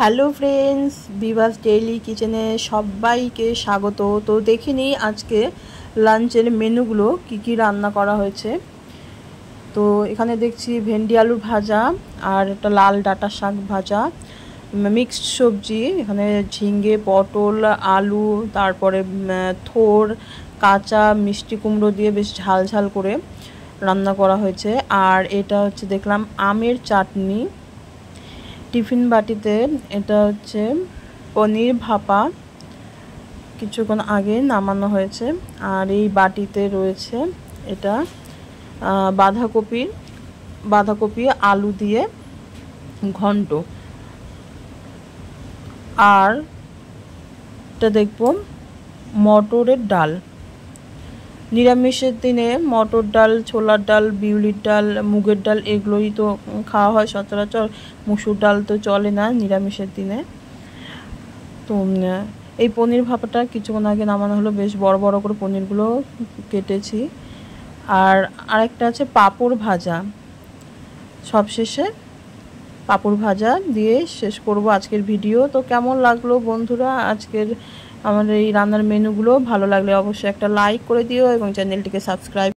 hello friends Bibhas daily কিচেনে সবাইকে স্বাগত তো দেখে নিই আজকে লাঞ্চের মেনুগুলো কি কি রান্না করা হয়েছে তো এখানে দেখছি ভেন্ডি আলু ভাজা আর একটা লাল ডাটা শাক ভাজা মিক্সড সবজি এখানে ঝিঙ্গে পটল আলু তারপরে থোর কাঁচা মিষ্টি কুমড়ো দিয়ে বেশ ঝাল ঝাল করে রান্না করা হয়েছে আর এটা হচ্ছে দেখলাম আমের চাটনি টিফিন বাটিতে এটা হচ্ছে পনির ভাপা কিছুক্ষণ আগে নামানো হয়েছে আর এই বাটিতে রয়েছে এটা বাঁধাকপির বাঁধাকপি আলু দিয়ে ঘন্ট আর এটা দেখব মটরের ডাল নিরামিষের দিনে মটর ডাল ছোলার ডাল বিউলির ডাল মুগের ডাল এগুলোই তো খাওয়া হয় সচরাচর মুসুর ডাল তো চলে না নিরামিষের দিনে তো এই পনির ভাপাটা কিছুক্ষণ আগে নামানো হলো বেশ বড় বড় করে পনিরগুলো কেটেছি আর আরেকটা আছে পাপড় ভাজা সবশেষে পাপড় ভাজা দিয়ে শেষ করব আজকের ভিডিও তো কেমন লাগলো বন্ধুরা আজকের আমার এই রান্নার মেনুগুলো ভালো লাগলে অবশ্যই একটা লাইক করে দিও এবং চ্যানেলটিকে সাবস্ক্রাইব